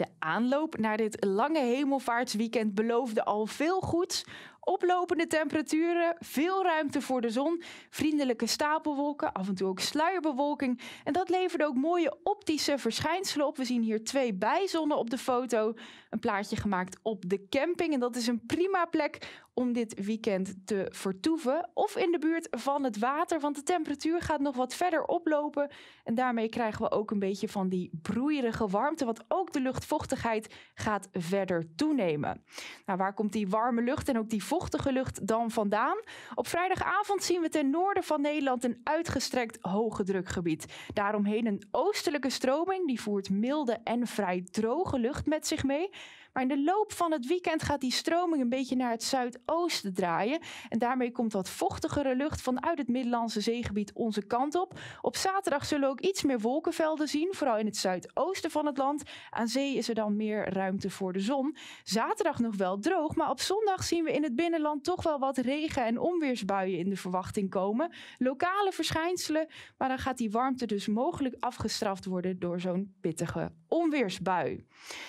De aanloop naar dit lange hemelvaartsweekend beloofde al veel goeds oplopende temperaturen, veel ruimte voor de zon, vriendelijke stapelwolken, af en toe ook sluierbewolking. En dat levert ook mooie optische verschijnselen op. We zien hier twee bijzonnen op de foto. Een plaatje gemaakt op de camping. En dat is een prima plek om dit weekend te vertoeven. Of in de buurt van het water, want de temperatuur gaat nog wat verder oplopen. En daarmee krijgen we ook een beetje van die broeierige warmte, wat ook de luchtvochtigheid gaat verder toenemen. Nou, waar komt die warme lucht en ook die vochtigheid? vochtige lucht dan vandaan. Op vrijdagavond zien we ten noorden van Nederland een uitgestrekt hoge drukgebied. Daaromheen een oostelijke stroming die voert milde en vrij droge lucht met zich mee. Maar in de loop van het weekend gaat die stroming een beetje naar het zuidoosten draaien. En daarmee komt wat vochtigere lucht vanuit het Middellandse zeegebied onze kant op. Op zaterdag zullen we ook iets meer wolkenvelden zien, vooral in het zuidoosten van het land. Aan zee is er dan meer ruimte voor de zon. Zaterdag nog wel droog, maar op zondag zien we in het binnenland toch wel wat regen- en onweersbuien in de verwachting komen. Lokale verschijnselen, maar dan gaat die warmte dus mogelijk afgestraft worden door zo'n pittige onweersbui.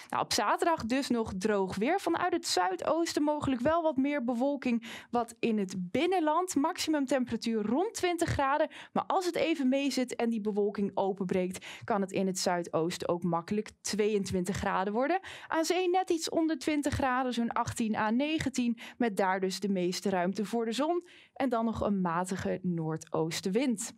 Nou, op zaterdag dus nog droog weer. Vanuit het zuidoosten mogelijk wel wat meer bewolking. Wat in het binnenland. Maximum temperatuur rond 20 graden. Maar als het even meezit en die bewolking openbreekt, kan het in het zuidoosten ook makkelijk 22 graden worden. Aan zee net iets onder 20 graden, zo'n 18 à 19. Met daar dus de meeste ruimte voor de zon. En dan nog een matige noordoostenwind.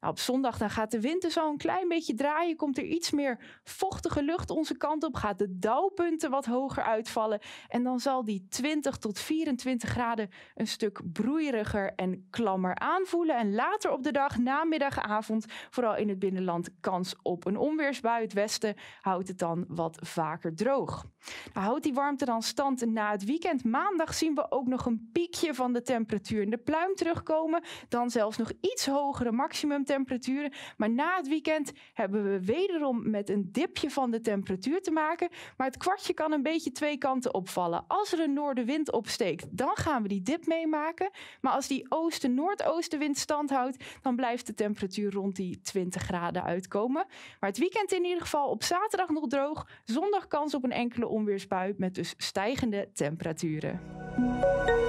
Nou, op zondag dan gaat de wind dus al een klein beetje draaien. Komt er iets meer vochtige lucht onze kant op. Gaat de dauwpunten wat hoger uitvallen. En dan zal die 20 tot 24 graden een stuk broeieriger en klammer aanvoelen. En later op de dag, namiddag, avond, vooral in het binnenland kans op een onweersbui. Het westen houdt het dan wat vaker droog. Nou, houdt die warmte dan stand na het weekend? Maandag zien we ook nog een piekje van de temperatuur in de pluim terugkomen. Dan zelfs nog iets hogere max maximumtemperaturen. Maar na het weekend hebben we wederom met een dipje van de temperatuur te maken. Maar het kwartje kan een beetje twee kanten opvallen. Als er een noordenwind opsteekt, dan gaan we die dip meemaken. Maar als die oosten-noordoostenwind stand houdt, dan blijft de temperatuur rond die 20 graden uitkomen. Maar het weekend in ieder geval op zaterdag nog droog. Zondag kans op een enkele onweersbui met dus stijgende temperaturen.